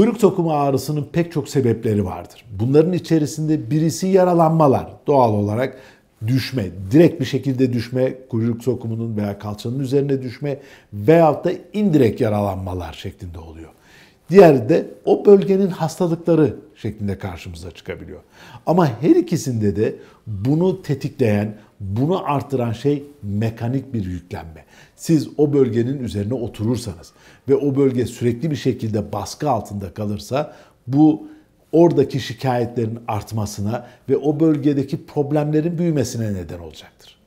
Kuyruk tokumu ağrısının pek çok sebepleri vardır. Bunların içerisinde birisi yaralanmalar doğal olarak düşme, direkt bir şekilde düşme, kuyruk sokumunun veya kalçanın üzerine düşme veyahut da indirek yaralanmalar şeklinde oluyor. Diğer de o bölgenin hastalıkları şeklinde karşımıza çıkabiliyor. Ama her ikisinde de bunu tetikleyen, bunu artıran şey mekanik bir yüklenme. Siz o bölgenin üzerine oturursanız ve o bölge sürekli bir şekilde baskı altında kalırsa bu oradaki şikayetlerin artmasına ve o bölgedeki problemlerin büyümesine neden olacaktır.